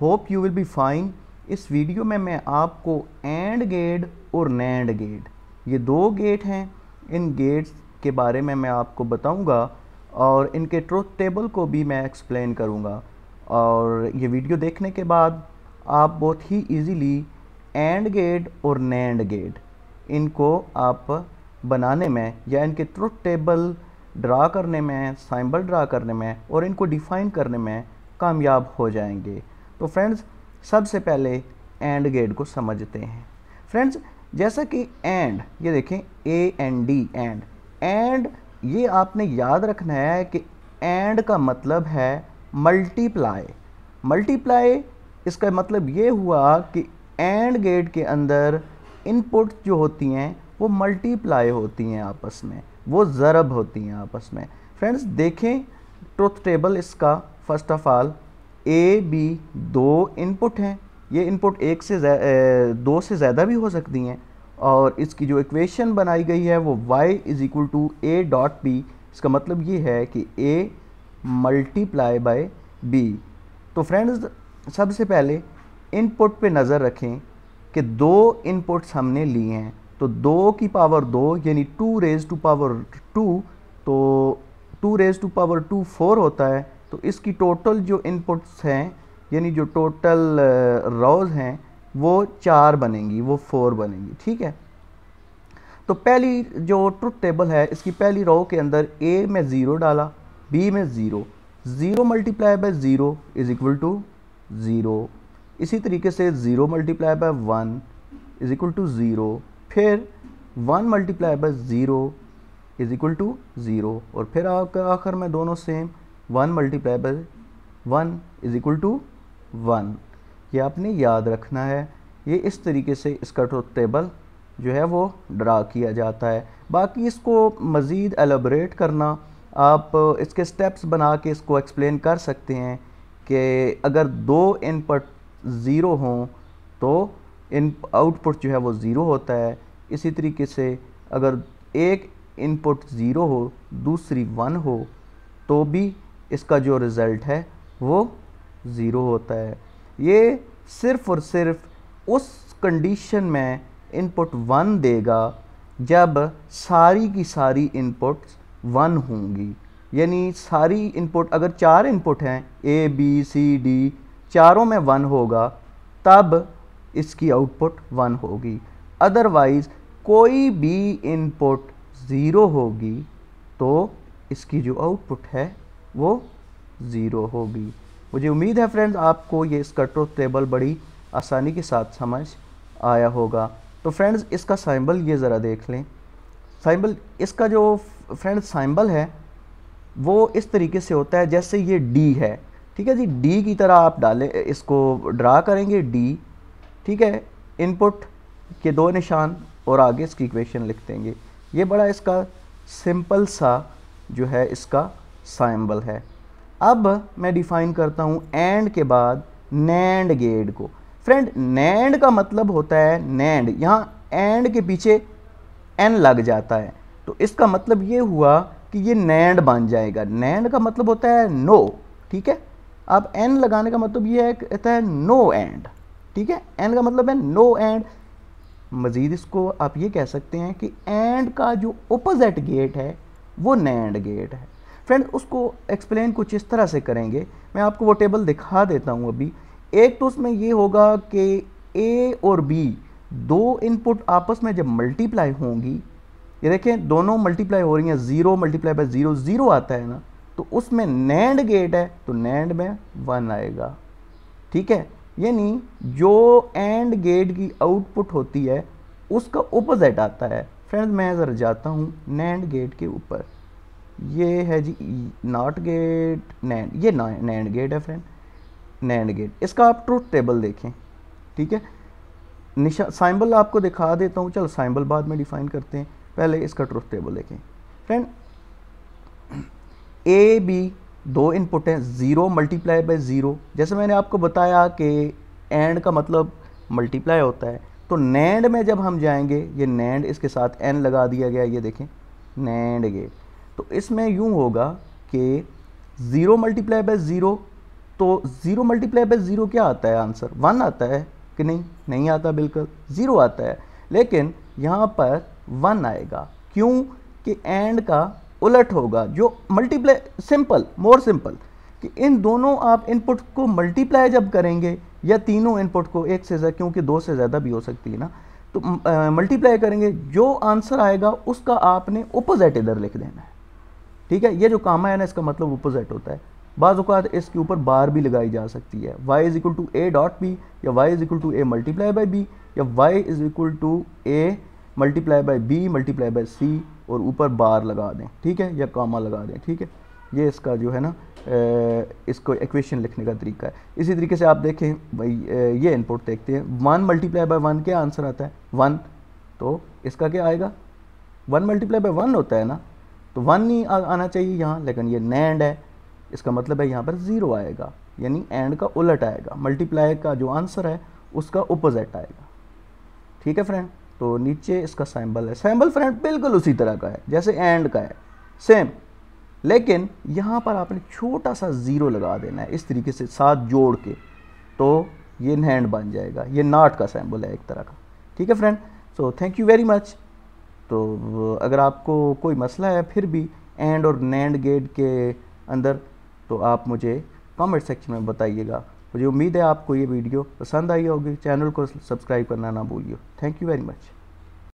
hope you will be fine इस video में मैं आपको एंड गेट और नैंड गेट ये दो गेट हैं इन गेट्स के बारे में मैं आपको बताऊंगा और इनके ट्रुथ टेबल को भी मैं एक्सप्लेन करूंगा और ये वीडियो देखने के बाद आप बहुत ही इजीली एंड गेट और नैंड गेट इनको आप बनाने में या इनके ट्रुथ टेबल ड्रा करने में साइम्बल ड्रा करने में और इनको डिफ़ाइन करने में कामयाब हो जाएंगे तो फ्रेंड्स सबसे पहले एंड गेट को समझते हैं फ्रेंड्स जैसा कि एंड ये देखें A N D AND AND ये आपने याद रखना है कि एंड का मतलब है मल्टीप्लाई मल्टीप्लाई इसका मतलब ये हुआ कि एंड गेट के अंदर इनपुट जो होती हैं वो मल्टीप्लाई होती हैं आपस में वो ज़रब होती हैं आपस में फ्रेंड्स देखें ट्रुथ टेबल इसका first of all A B दो इनपुट हैं ये इनपुट एक से दो से ज़्यादा भी हो सकती हैं और इसकी जो इक्वेशन बनाई गई है वो y is equal to A dot B इसका मतलब ये है कि a मल्टीप्लाई बाय b तो फ्रेंड्स सबसे पहले इनपुट पे नज़र रखें कि दो इनपुट्स हमने लिए हैं तो दो की पावर दो यानी two raise to power two तो two raise to power two four होता है तो इसकी टोटल जो इनपुट्स हैं यानी जो टोटल रोज़ uh, हैं वो चार बनेंगी वो फोर बनेंगी ठीक है तो पहली जो ट्रुथ टेबल है इसकी पहली रो के अंदर ए में ज़ीरो डाला बी में zero zero multiply by zero is equal to zero इसी तरीके से zero multiply by one is equal to zero फिर one multiply by zero is equal to zero और फिर आपका आखिर में दोनों same one multiply by one is equal to one ये आपने याद रखना है ये इस तरीके से इसका ट्रुथ टेबल जो है वो ड्रा किया जाता है बाकी इसको मज़ीद एलेबरेट करना आप इसके स्टेप्स बना के इसको एक्सप्लेन कर सकते हैं कि अगर दो इनपुट ज़ीरो हों तो इन आउटपुट जो है वो ज़ीरो होता है इसी तरीके से अगर एक इनपुट ज़ीरो हो दूसरी वन हो तो भी इसका जो रिज़ल्ट है वो ज़ीरो होता है ये सिर्फ़ और सिर्फ उस कंडीशन में इनपुट वन देगा जब सारी की सारी इनपुट्स वन होंगी यानी सारी इनपुट अगर चार इनपुट हैं ए बी सी डी चारों में वन होगा तब इसकी आउटपुट वन होगी अदरवाइज़ कोई भी इनपुट ज़ीरो होगी तो इसकी जो आउटपुट है वो ज़ीरो होगी मुझे उम्मीद है फ्रेंड्स आपको ये इसका ट्रुथ टेबल बड़ी आसानी के साथ समझ आया होगा तो फ्रेंड्स इसका साइम्बल ये ज़रा देख लें साइम्बल इसका जो फ्रेंड्स साइम्बल है वो इस तरीके से होता है जैसे ये डी है ठीक है जी डी की तरह आप डालें इसको ड्रा करेंगे डी ठीक है इनपुट के दो निशान और आगे इसकी इक्वेशन लिख देंगे ये बड़ा इसका सिंपल सा जो है इसका साइम्बल है अब मैं डिफाइन करता हूँ एंड के बाद नैंड गेट को फ्रेंड नैंड का मतलब होता है नैंड यहाँ एंड के पीछे एन लग जाता है तो इसका मतलब ये हुआ कि ये नैंड बन जाएगा नैंड का मतलब होता है नो ठीक है अब एन लगाने का मतलब ये है कहता है नो एंड ठीक है एन का मतलब है नो एंड मज़ीद इसको आप ये कह सकते हैं कि एंड का जो अपोजिट गेट है वो नैंड गेट है फ्रेंड उसको एक्सप्लेन कुछ इस तरह से करेंगे मैं आपको वो टेबल दिखा देता हूँ अभी एक तो उसमें ये होगा कि ए और बी दो इनपुट आपस में जब मल्टीप्लाई होंगी ये देखें दोनों मल्टीप्लाई हो रही हैं zero multiply by zero zero आता है ना तो उसमें नैंड गेट है तो नैंड में वन आएगा ठीक है यानी जो एंड गेट की आउटपुट होती है उसका ओपोजिट आता है फ्रेंड्स मैं ज़रा जाता हूँ नैंड गेट के ऊपर ये है जी नॉट गेट नैंड ये नैंड गेट है फ्रेंड नैंड गेट इसका आप ट्रूथ टेबल देखें ठीक है निशा साइम्बल आपको दिखा देता हूँ चलो साइम्बल बाद में डिफाइन करते हैं पहले इसका ट्रूथ टेबल देखें फ्रेंड ए बी दो इनपुट हैं ज़ीरो मल्टीप्लाई बाय ज़ीरो जैसे मैंने आपको बताया कि एंड का मतलब मल्टीप्लाई होता है तो नैंड में जब हम जाएंगे ये नैंड इसके साथ एन लगा दिया गया ये देखें नैंड गेट तो इसमें यूँ होगा कि ज़ीरो मल्टीप्लाई बाय ज़ीरो तो ज़ीरो मल्टीप्लाई बाय ज़ीरो क्या आता है आंसर वन आता है कि नहीं नहीं आता बिल्कुल ज़ीरो आता है लेकिन यहाँ पर वन आएगा क्यों कि एंड का उलट होगा जो मल्टीप्लाई सिंपल मोर सिंपल कि इन दोनों आप इनपुट को मल्टीप्लाई जब करेंगे या तीनों इनपुट को एक से ज़्यादा क्योंकि दो से ज़्यादा भी हो सकती है ना तो मल्टीप्लाई करेंगे जो आंसर आएगा उसका आपने ओपोजिट इधर लिख देना है ठीक है ये जो कामा है ना इसका मतलब अपोजिट होता है अवत इसके ऊपर बार भी लगाई जा सकती है y is equal to A dot B या y is equal to A multiply by B या y is equal to A multiply by B multiply by C और ऊपर बार लगा दें ठीक है या कामा लगा दें ठीक है ये इसका जो है ना इसको इक्वेशन लिखने का तरीका है इसी तरीके से आप देखें भाई ये इनपुट देखते हैं वन मल्टीप्लाई बाई वन क्या आंसर आता है वन तो इसका क्या आएगा वन मल्टीप्लाई बाई वन होता है ना तो वन ही आना चाहिए यहाँ लेकिन ये नैंड है इसका मतलब है यहाँ पर ज़ीरो आएगा यानी एंड का उलट आएगा मल्टीप्लाई का जो आंसर है उसका ओपोजिट आएगा ठीक है फ्रेंड तो नीचे इसका सैम्बल है सैम्बल फ्रेंड बिल्कुल उसी तरह का है जैसे एंड का है सेम लेकिन यहाँ पर आपने छोटा सा ज़ीरो लगा देना है इस तरीके से साथ जोड़ के तो ये नैंड बन जाएगा ये नाट का सैम्बल है एक तरह का ठीक है friend so thank you very much तो अगर आपको कोई मसला है फिर भी एंड और नैंड गेट के अंदर तो आप मुझे कमेंट सेक्शन में बताइएगा मुझे उम्मीद है आपको ये वीडियो पसंद आई होगी चैनल को सब्सक्राइब करना ना भूलिए थैंक यू वेरी मच